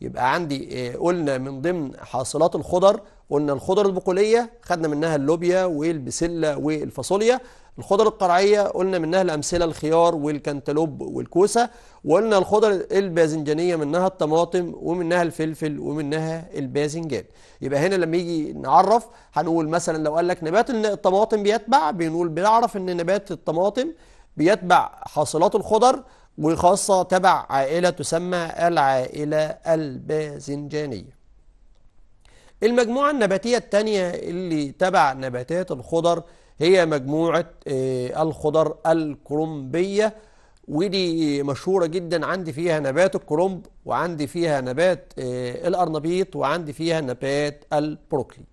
يبقى عندي آه، قلنا من ضمن حاصلات الخضر قلنا الخضر البقولية خدنا منها اللوبيا والبسلة والفاصوليا الخضر القرعية قلنا منها الأمثلة الخيار والكنتالوب والكوسة وقلنا الخضر الباذنجانية منها الطماطم ومنها الفلفل ومنها الباذنجان يبقى هنا لما يجي نعرف هنقول مثلا لو قال لك نبات الطماطم بيتبع بنقول بنعرف ان نبات الطماطم بيتبع حاصلات الخضر وخاصة تبع عائلة تسمى العائلة الباذنجانية المجموعة النباتية الثانية اللي تبع نباتات الخضر هي مجموعة آه، الخضر الكرومبية ودي مشهورة جدا عندي فيها نبات الكرومب وعندي فيها نبات آه، الأرنبيط وعندي فيها نبات البروكلي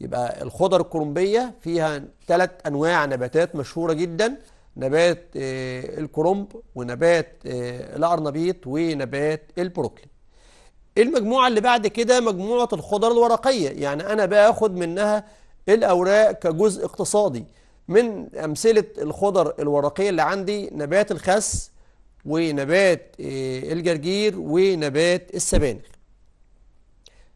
يبقى الخضر الكرومبية فيها ثلاث أنواع نباتات مشهورة جدا نبات آه، الكرومب ونبات الأرنبيط ونبات البروكلي المجموعة اللي بعد كده مجموعة الخضر الورقية يعني أنا باخد منها الأوراق كجزء اقتصادي من أمثلة الخضر الورقية اللي عندي نبات الخس ونبات آه، الجرجير ونبات السبانخ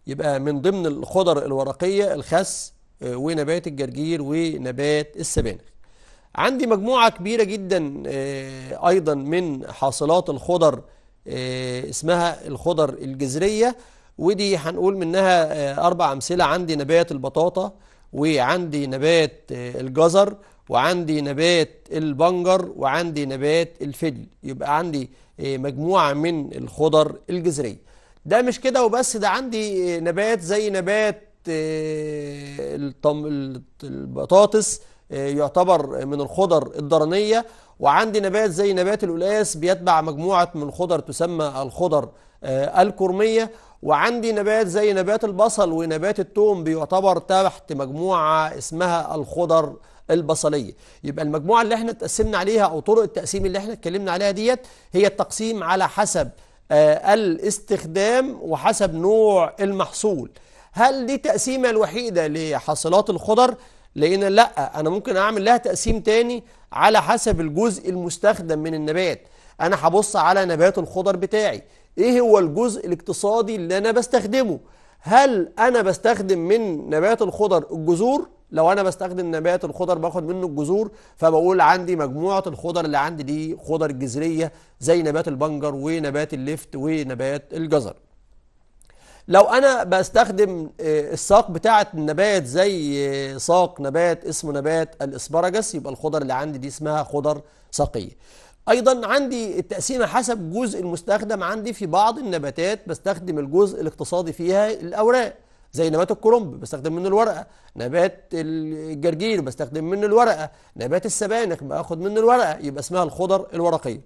يبقى من ضمن الخضر الورقية الخس آه، ونبات الجرجير ونبات السبانخ عندي مجموعة كبيرة جدا آه، أيضا من حاصلات الخضر آه، اسمها الخضر الجذرية ودي هنقول منها آه، أربع أمثلة عندي نبات البطاطا وعندي نبات آه، الجزر وعندي نبات البنجر وعندي نبات الفجل يبقى عندي مجموعة من الخضر الجذرية ده مش كده وبس ده عندي نبات زي نبات البطاطس يعتبر من الخضر الدرنية وعندي نبات زي نبات القلاس بيتبع مجموعة من خضر تسمى الخضر آه، الكرمية وعندي نبات زي نبات البصل ونبات التوم بيعتبر تحت مجموعة اسمها الخضر البصليه يبقى المجموعه اللي احنا اتقسمنا عليها او طرق التقسيم اللي احنا اتكلمنا عليها ديت هي التقسيم على حسب آه، الاستخدام وحسب نوع المحصول هل دي تقسيمه الوحيده لحاصلات الخضر لقينا لا انا ممكن اعمل لها تقسيم تاني على حسب الجزء المستخدم من النبات انا هبص على نبات الخضر بتاعي ايه هو الجزء الاقتصادي اللي انا بستخدمه هل انا بستخدم من نبات الخضر الجذور لو انا بستخدم نبات الخضر باخد منه الجذور فبقول عندي مجموعه الخضر اللي عندي دي خضر جذريه زي نبات البنجر ونبات اللفت ونبات الجزر لو انا بستخدم آه، الساق بتاعه النبات زي آه، ساق نبات اسمه نبات الاسبرجس يبقى الخضر اللي عندي دي اسمها خضر ساقيه ايضا عندي التقسيمه حسب جزء المستخدم عندي في بعض النباتات بستخدم الجزء الاقتصادي فيها الاوراق زي نبات الكرنب بستخدم منه الورقه نبات الجرجير بستخدم منه الورقه نبات السبانخ باخد منه الورقه يبقى اسمها الخضر الورقيه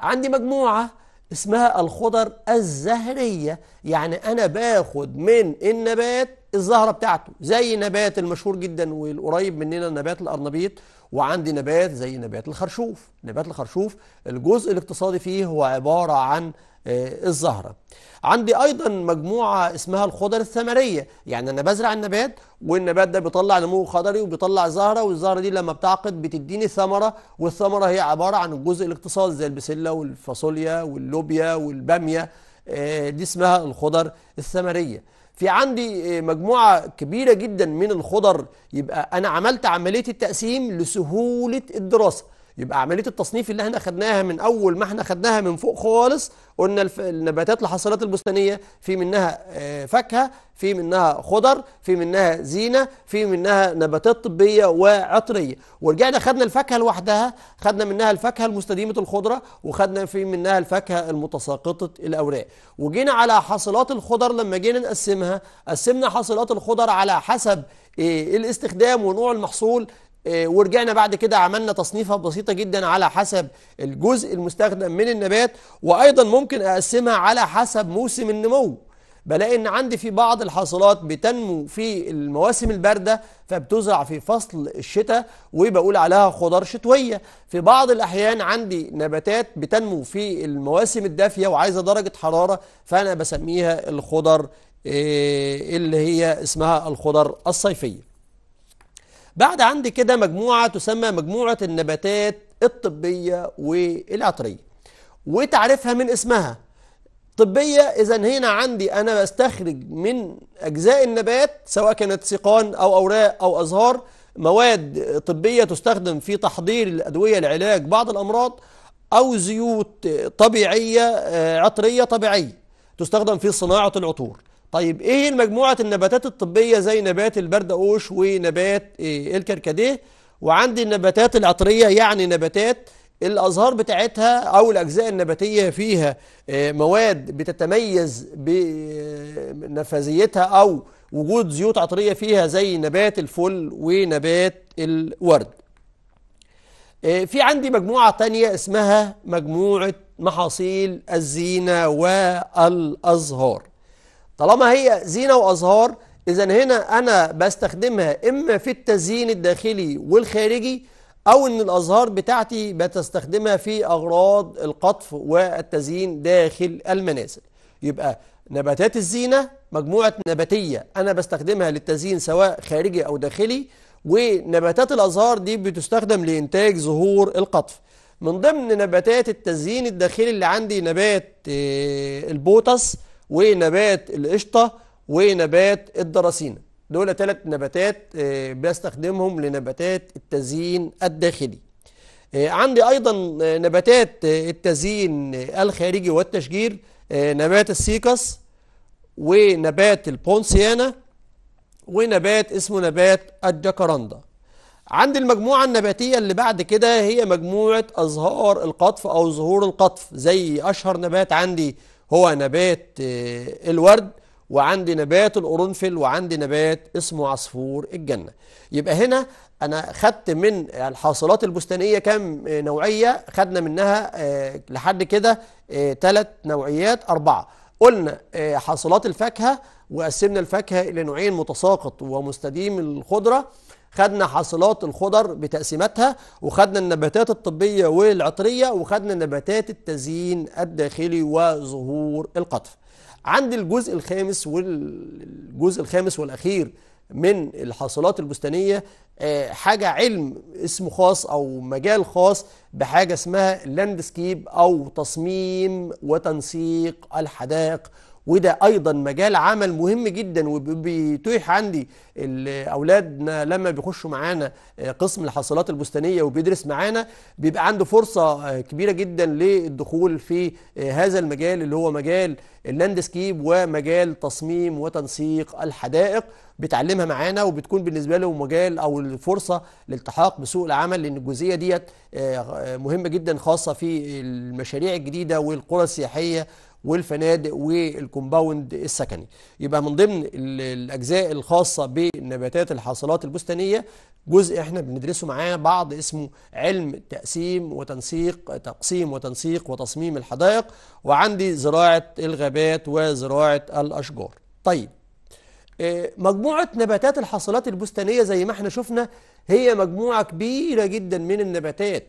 عندي مجموعه اسمها الخضر الزهرية يعني أنا باخد من النبات الزهرة بتاعته زي نبات المشهور جدا والقريب مننا نبات الأرنبيط وعندي نبات زي نبات الخرشوف نبات الخرشوف الجزء الاقتصادي فيه هو عبارة عن آه، الزهرة عندي ايضا مجموعة اسمها الخضر الثمرية يعني انا بزرع النبات والنبات ده بيطلع نمو خضري وبيطلع زهرة والزهرة دي لما بتعقد بتديني ثمرة والثمرة هي عبارة عن الجزء الاقتصادي زي البسلة والفاصوليا واللوبيا والبامية آه، دي اسمها الخضر الثمرية في عندي آه، مجموعة كبيرة جدا من الخضر يبقى انا عملت عملية التقسيم لسهولة الدراسة يبقى عمليه التصنيف اللي احنا خدناها من اول ما احنا خدناها من فوق خالص قلنا النباتات الحاصلات البستانيه في منها آه، فاكهه في منها خضر في منها زينه في منها نباتات طبيه وعطريه ورجعنا خدنا الفاكهه لوحدها خدنا منها الفاكهه المستديمه الخضره وخدنا في منها الفاكهه المتساقطه الاوراق وجينا على حاصلات الخضر لما جينا نقسمها قسمنا حاصلات الخضر على حسب آه، الاستخدام ونوع المحصول آه، ورجعنا بعد كده عملنا تصنيفها بسيطة جدا على حسب الجزء المستخدم من النبات وأيضا ممكن أقسمها على حسب موسم النمو بلاقي ان عندي في بعض الحاصلات بتنمو في المواسم البارده فبتزرع في فصل الشتاء وبقول عليها خضار شتويه في بعض الاحيان عندي نباتات بتنمو في المواسم الدافيه وعايزه درجه حراره فانا بسميها الخضر آه، اللي هي اسمها الخضر الصيفيه بعد عندي كده مجموعة تسمى مجموعة النباتات الطبية والعطرية وتعريفها من اسمها طبية إذا هنا عندي أنا بستخرج من أجزاء النبات سواء كانت سيقان أو أوراق أو أزهار مواد طبية تستخدم في تحضير الأدوية لعلاج بعض الأمراض أو زيوت طبيعية آه، عطرية طبيعية تستخدم في صناعة العطور طيب ايه مجموعة النباتات الطبية زي نبات البردقوش ونبات إيه الكركديه وعندي النباتات العطرية يعني نباتات الأزهار بتاعتها أو الأجزاء النباتية فيها إيه، مواد بتتميز بنفاذيتها أو وجود زيوت عطرية فيها زي نبات الفل ونبات الورد إيه، في عندي مجموعة تانية اسمها مجموعة محاصيل الزينة والأزهار طالما هي زينة وأزهار إذا هنا أنا بستخدمها إما في التزيين الداخلي والخارجي أو إن الأزهار بتاعتي بتستخدمها في أغراض القطف والتزيين داخل المنازل يبقى نباتات الزينة مجموعة نباتية أنا بستخدمها للتزيين سواء خارجي أو داخلي ونباتات الأزهار دي بتستخدم لإنتاج زهور القطف من ضمن نباتات التزيين الداخلي اللي عندي نبات آه، البوتس ونبات القشطة ونبات الدراسينا دول ثلاث نباتات آه، بستخدمهم لنباتات التزيين الداخلي آه، عندي أيضا آه، نباتات التزيين الخارجي والتشجير نبات السيكس ونبات البونسيانا ونبات اسمه نبات الجكراندا عند المجموعة النباتية اللي بعد كده هي مجموعة أزهار القطف أو زهور القطف زي أشهر نبات عندي هو نبات آه، الورد وعندي نبات القرنفل وعندي نبات اسمه عصفور الجنة يبقى هنا أنا خدت من الحاصلات البستانية كام آه، نوعية خدنا منها آه، لحد كده ثلاث نوعيات أربعة قلنا حاصلات الفاكهة وقسمنا الفاكهة إلى نوعين متساقط ومستديم الخضرة خدنا حاصلات الخضر بتقسيماتها وخدنا النباتات الطبية والعطرية وخدنا نباتات التزيين الداخلي وظهور القطف عند الجزء الخامس والجزء الخامس والأخير من الحاصلات البستانية آه، حاجة علم اسم خاص أو مجال خاص بحاجة اسمها لاندسكيب أو تصميم وتنسيق الحدائق وده ايضا مجال عمل مهم جدا وبيتيح عندي اولادنا لما بيخشوا معانا آه، قسم الحاصلات البستانيه وبيدرس معانا بيبقى عنده فرصه آه، كبيره جدا للدخول في آه، هذا المجال اللي هو مجال اللاندسكيب ومجال تصميم وتنسيق الحدائق بتعلمها معانا وبتكون بالنسبه له مجال او الفرصه للالتحاق بسوق العمل لان الجزئيه ديت مهمه جدا خاصه في المشاريع الجديده والقرى السياحيه والفنادق والكومباوند السكني يبقى من ضمن الأجزاء الخاصة بالنباتات الحاصلات البستانية جزء احنا بندرسه معاه بعض اسمه علم تقسيم وتنسيق تقسيم وتنسيق وتصميم الحدائق وعندي زراعة الغابات وزراعة الأشجار طيب آه، مجموعة نباتات الحاصلات البستانية زي ما احنا شفنا هي مجموعة كبيرة جدا من النباتات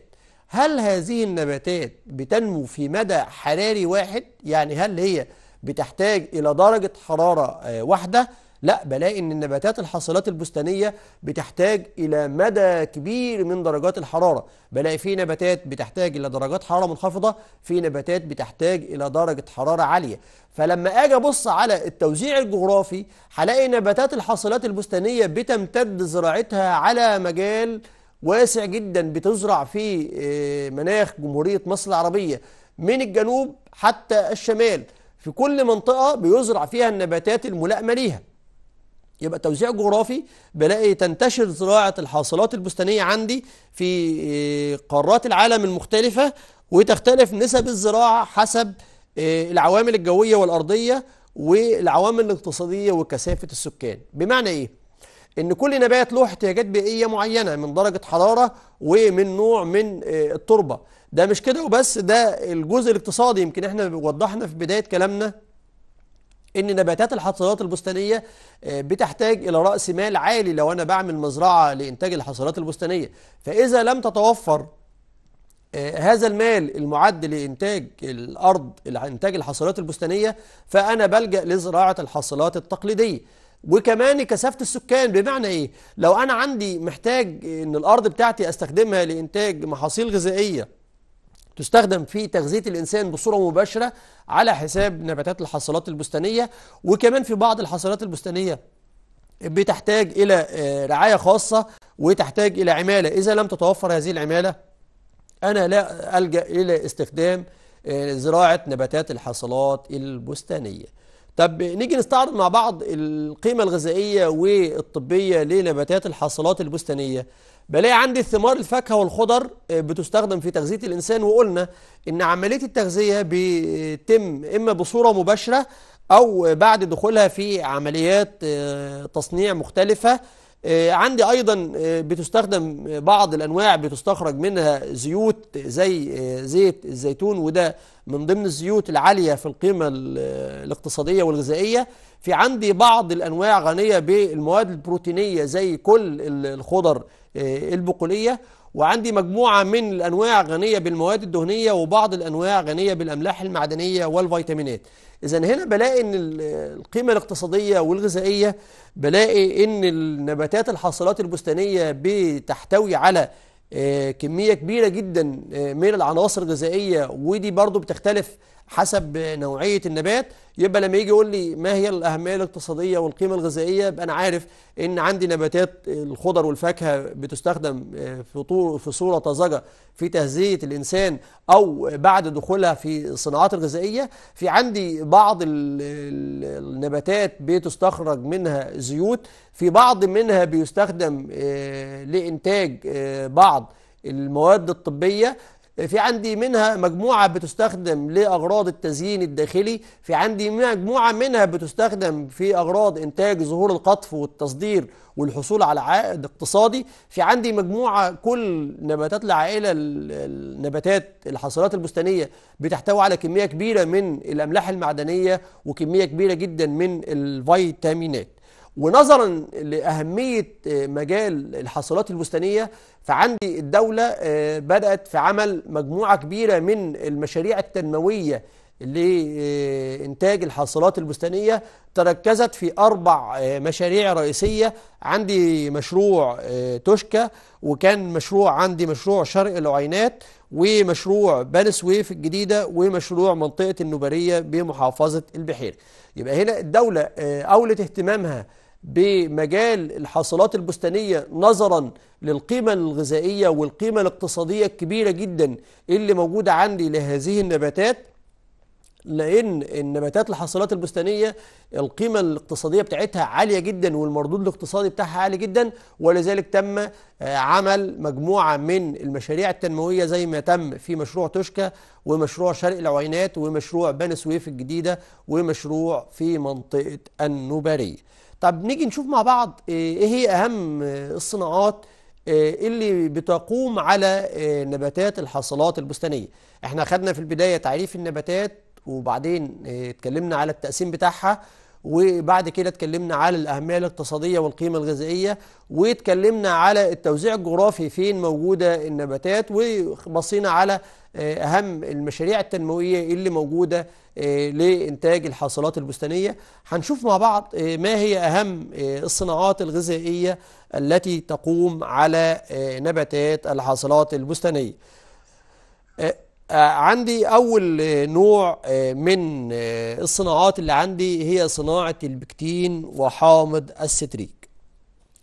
هل هذه النباتات بتنمو في مدى حراري واحد يعني هل هي بتحتاج إلى درجة حرارة آه، واحدة لا بلاقي ان النباتات الحاصلات البستانيه بتحتاج الى مدى كبير من درجات الحراره بلاقي في نباتات بتحتاج الى درجات حراره منخفضه في نباتات بتحتاج الى درجه حراره عاليه فلما اجي ابص على التوزيع الجغرافي هلاقي نباتات الحاصلات البستانيه بتمتد زراعتها على مجال واسع جدا بتزرع فيه آه، مناخ جمهورية مصر العربية من الجنوب حتى الشمال في كل منطقة بيزرع فيها النباتات الملائمة ليها يبقى توزيع جغرافي بلاقي تنتشر زراعة الحاصلات البستانية عندي في آه، قارات العالم المختلفة وتختلف نسب الزراعة حسب آه، العوامل الجوية والأرضية والعوامل الاقتصادية وكثافة السكان بمعنى إيه؟ ان كل نبات له احتياجات بيئيه معينه من درجه حراره ومن نوع من آه، التربه ده مش كده وبس ده الجزء الاقتصادي يمكن احنا وضحنا في بدايه كلامنا ان نباتات الحصيلات البستانيه آه، بتحتاج الى راس مال عالي لو انا بعمل مزرعه لانتاج الحصيلات البستانيه فاذا لم تتوفر آه، هذا المال المعد لإنتاج الأرض لانتاج الحصيلات البستانية فأنا بلجأ لزراعة الحصيلات التقليدية وكمان كثافه السكان بمعنى ايه لو انا عندي محتاج ان الارض بتاعتي استخدمها لانتاج محاصيل غذائيه تستخدم في تغذيه الانسان بصوره مباشره على حساب نباتات الحصلات البستانيه وكمان في بعض الحصلات البستانيه بتحتاج الى آه، رعايه خاصه وتحتاج الى عماله اذا لم تتوفر هذه العماله انا لا الجا الى استخدام آه، زراعه نباتات الحصلات البستانيه طب نيجي نستعرض مع بعض القيمة الغذائية والطبية لنباتات الحاصلات البستانية بلاقي عندي الثمار الفاكهة والخضر آه، بتستخدم في تغذية الإنسان وقلنا إن عملية التغذية بتم إما بصورة مباشرة أو بعد دخولها في عمليات آه، تصنيع مختلفة آه، عندي ايضا آه، بتستخدم بعض الانواع بتستخرج منها زيوت زي آه، زيت الزيتون وده من ضمن الزيوت العاليه في القيمه الاقتصاديه والغذائيه في عندي بعض الانواع غنيه بالمواد البروتينيه زي كل الخضر البقوليه وعندي مجموعة من الأنواع غنية بالمواد الدهنية وبعض الأنواع غنية بالأملاح المعدنية والفيتامينات إذا هنا بلاقي أن القيمة الاقتصادية والغذائية بلاقي أن النباتات الحاصلات البستانية بتحتوي على آه، كمية كبيرة جدا آه، من العناصر الغذائية ودي برضو بتختلف حسب نوعية النبات يبقى لما يجي يقول لي ما هي الأهمية الاقتصادية والقيمة الغذائية يبقى أنا عارف إن عندي نباتات الخضر والفاكهة بتستخدم آه، في طول في صورة طازجة في تغذية الإنسان أو بعد دخولها في الصناعات الغذائية في عندي بعض النباتات بتستخرج منها زيوت في بعض منها بيستخدم آه، لإنتاج آه، بعض المواد الطبية في عندي منها مجموعة بتستخدم لأغراض التزيين الداخلي في عندي مجموعة منها بتستخدم في أغراض إنتاج ظهور القطف والتصدير والحصول على عائد اقتصادي في عندي مجموعة كل نباتات العائلة النباتات الحصيلات البستانية بتحتوي على كمية كبيرة من الأملاح المعدنية وكمية كبيرة جدا من الفيتامينات ونظرا لأهمية آه، مجال الحاصلات البستانية فعندي الدولة آه، بدأت في عمل مجموعة كبيرة من المشاريع التنموية لإنتاج آه، الحاصلات البستانية تركزت في أربع مشاريع رئيسية عندي مشروع توشكا وكان مشروع عندي مشروع شرق العينات ومشروع بني سويف الجديدة ومشروع منطقة النبرية بمحافظة البحيرة يبقى هنا الدولة أولت اهتمامها بمجال الحاصلات البستانية نظرا للقيمة الغذائية والقيمة الاقتصادية الكبيرة جدا اللي موجودة عندي لهذه النباتات لأن النباتات الحاصلات البستانية القيمة الاقتصادية بتاعتها عالية جدا والمردود الاقتصادي بتاعها عالي جدا ولذلك تم آه، عمل مجموعة من المشاريع التنموية زي ما تم في مشروع توشكا ومشروع شرق العوينات ومشروع بني سويف الجديدة ومشروع في منطقة النوبارية طب نيجي نشوف مع بعض آه، ايه هي اهم آه، الصناعات آه، اللي بتقوم على نباتات الحاصلات البستانية احنا خدنا في البداية تعريف النباتات وبعدين اتكلمنا على التقسيم بتاعها وبعد كده اتكلمنا على الأهمية الاقتصادية والقيمة الغذائية واتكلمنا على التوزيع الجغرافي فين موجودة النباتات وبصينا على أهم المشاريع التنموية اللي موجودة آه، لإنتاج الحاصلات البستانية هنشوف مع بعض آه، ما هي أهم آه، الصناعات الغذائية التي تقوم على نباتات الحاصلات البستانية عندي أول نوع من الصناعات اللي عندي هي صناعة البكتين وحامض الستريك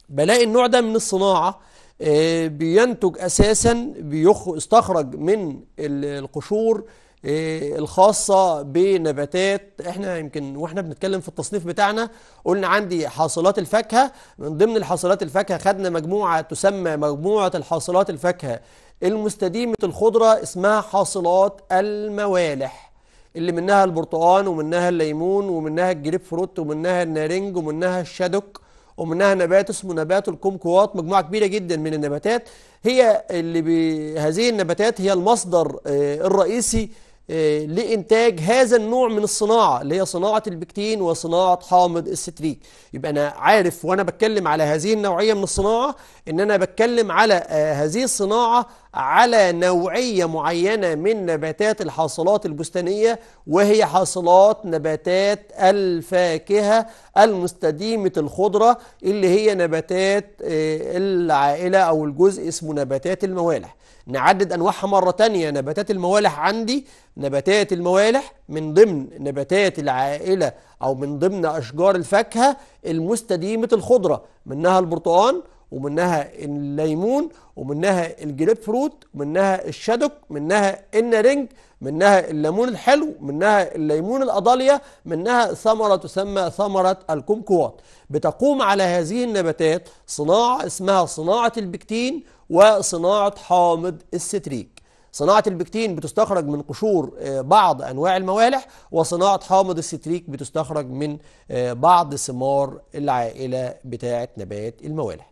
بلاقي النوع ده من الصناعة آه، بينتج أساسا بيخ استخرج من القشور آه، الخاصة بنباتات احنا يمكن واحنا بنتكلم في التصنيف بتاعنا قلنا عندي حاصلات الفاكهة من ضمن الحاصلات الفاكهة خدنا مجموعة تسمى مجموعة الحاصلات الفاكهة المستديمة الخضرة اسمها حاصلات الموالح اللي منها البرتقان ومنها الليمون ومنها الجريب فروت ومنها النارنج ومنها الشادوك ومنها نبات اسمه نبات الكمكوات مجموعة كبيرة جدا من النباتات هي اللي هذه النباتات هي المصدر آه، الرئيسي آه، لإنتاج هذا النوع من الصناعة اللي هي صناعة البكتين وصناعة حامض الستريك يبقى أنا عارف وأنا بتكلم على هذه النوعية من الصناعة إن أنا بتكلم على آه، هذه الصناعة على نوعية معينة من نباتات الحاصلات البستانية وهي حاصلات نباتات الفاكهة المستديمة الخضرة اللي هي نباتات آه، العائلة أو الجزء اسمه نباتات الموالح نعدد أنواعها مرة تانية نباتات الموالح عندي نباتات الموالح من ضمن نباتات العائلة أو من ضمن أشجار الفاكهة المستديمة الخضرة منها البرتقال ومنها الليمون ومنها الجريب فروت ومنها الشادوك منها النارنج منها الليمون الحلو منها الليمون الأضالية منها ثمرة تسمى ثمرة الكمكوات بتقوم على هذه النباتات صناعة اسمها صناعة البكتين وصناعة حامض الستريك صناعة البكتين بتستخرج من قشور آه، بعض أنواع الموالح وصناعة حامض الستريك بتستخرج من آه، بعض ثمار العائلة بتاعة نبات الموالح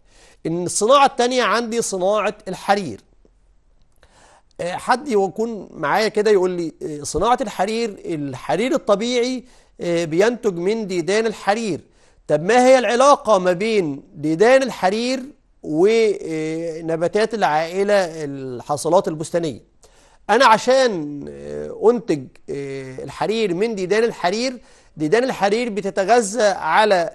ان الصناعه الثانيه عندي صناعه الحرير آه، حد يكون معايا كده يقول لي آه، صناعه الحرير الحرير الطبيعي آه، بينتج من ديدان الحرير طب ما هي العلاقه ما بين ديدان الحرير ونباتات العائله الحاصلات البستانيه انا عشان انتج الحرير من ديدان الحرير ديدان الحرير بتتغذى على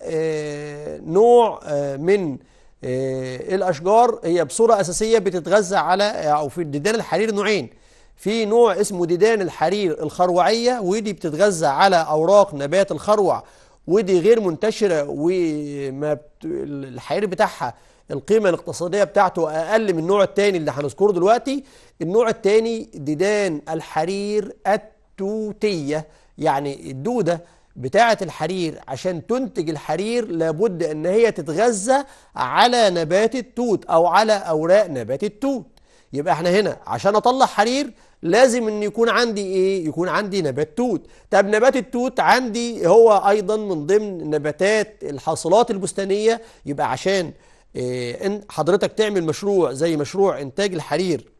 نوع من آه، الاشجار هي بصوره اساسيه بتتغذى على او في ديدان الحرير نوعين في نوع اسمه ديدان الحرير الخروعيه ودي بتتغذى على اوراق نبات الخروع ودي غير منتشره وما بت... الحرير بتاعها القيمه الاقتصاديه بتاعته اقل من النوع الثاني اللي هنذكره دلوقتي النوع الثاني ديدان الحرير التوتيه يعني الدوده بتاعة الحرير عشان تنتج الحرير لابد ان هي تتغذى على نبات التوت او على اوراق نبات التوت يبقى احنا هنا عشان اطلع حرير لازم ان يكون عندي ايه يكون عندي نبات توت طب نبات التوت عندي هو ايضا من ضمن نباتات الحاصلات البستانية يبقى عشان إيه حضرتك تعمل مشروع زي مشروع انتاج الحرير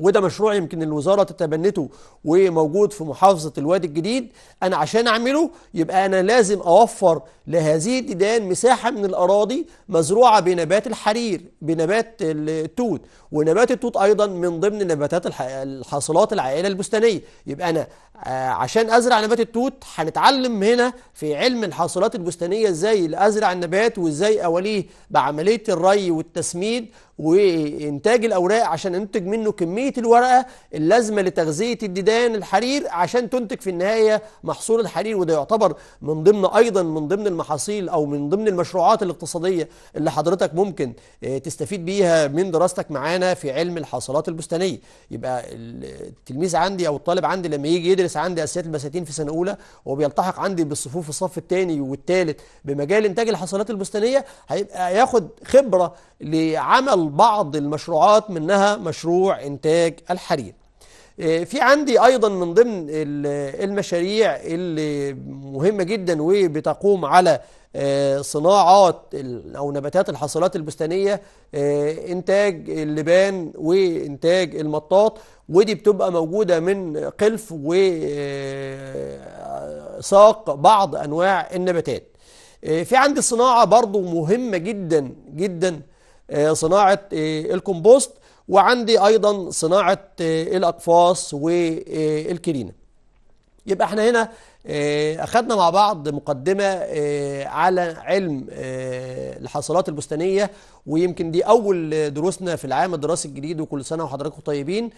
وده مشروع يمكن الوزاره تتبنته وموجود في محافظه الوادي الجديد انا عشان اعمله يبقى انا لازم اوفر لهذه الديدان مساحه من الاراضي مزروعه بنبات الحرير بنبات التوت ونبات التوت ايضا من ضمن نباتات الحاصلات العائله البستانيه يبقى انا آه، عشان ازرع نبات التوت هنتعلم هنا في علم الحاصلات البستانيه ازاي ازرع النبات وازاي اوليه بعمليه الري والتسميد وانتاج الاوراق عشان انتج منه كميه الورقه اللازمه لتغذيه الديدان الحرير عشان تنتج في النهايه محصول الحرير وده يعتبر من ضمن ايضا من ضمن المحاصيل او من ضمن المشروعات الاقتصاديه اللي حضرتك ممكن آه، تستفيد بيها من دراستك معانا في علم الحاصلات البستانيه يبقى التلميذ عندي او الطالب عندي لما يجي يدرس بيدرس عندي اساسيات البساتين في سنه اولى وبيلتحق عندي بالصفوف الصف الثاني والثالث بمجال انتاج الحصانات البستانيه هيبقى ياخد خبره لعمل بعض المشروعات منها مشروع انتاج الحرير آه، في عندي ايضا من ضمن المشاريع اللي مهمه جدا وبتقوم على آه، صناعات او نباتات الحاصلات البستانيه آه، انتاج اللبان وانتاج المطاط ودي بتبقى موجوده من قلف وساق بعض انواع النباتات في عندي صناعه برضو مهمه جدا جدا صناعه الكمبوست وعندي أيضا صناعة آه، الأقفاص والكرينة يبقى احنا هنا آه، أخذنا مع بعض مقدمة آه، على علم آه، الحاصلات البستانية ويمكن دي أول دروسنا في العام الدراسي الجديد وكل سنة وحضراتكم طيبين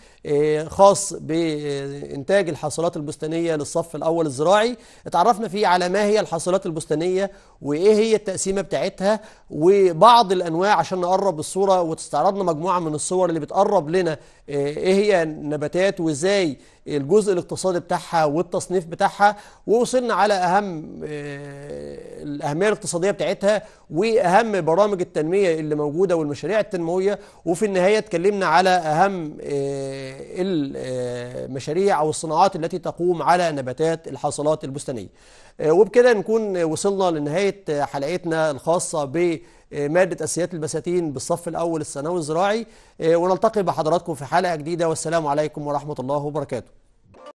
خاص بإنتاج الحاصلات البستانية للصف الأول الزراعي اتعرفنا فيه على ما هي الحاصلات البستانية وإيه هي التقسيمة بتاعتها وبعض الأنواع عشان نقرب الصورة واستعرضنا مجموعة من الصور اللي بتقرب لنا إيه هي النباتات وإزاي الجزء الاقتصادي بتاعها والتصنيف بتاعها ووصلنا على أهم آه، الأهمية الاقتصادية بتاعتها وأهم برامج التنمية اللي موجودة والمشاريع التنموية وفي النهاية اتكلمنا على أهم آه، المشاريع آه، أو الصناعات التي تقوم على نباتات الحاصلات البستانية وبكده نكون وصلنا لنهاية حلقتنا الخاصة ب مادة أساسيات البساتين بالصف الأول الثانوي الزراعي آه، ونلتقي بحضراتكم في حلقة جديدة والسلام عليكم ورحمة الله وبركاته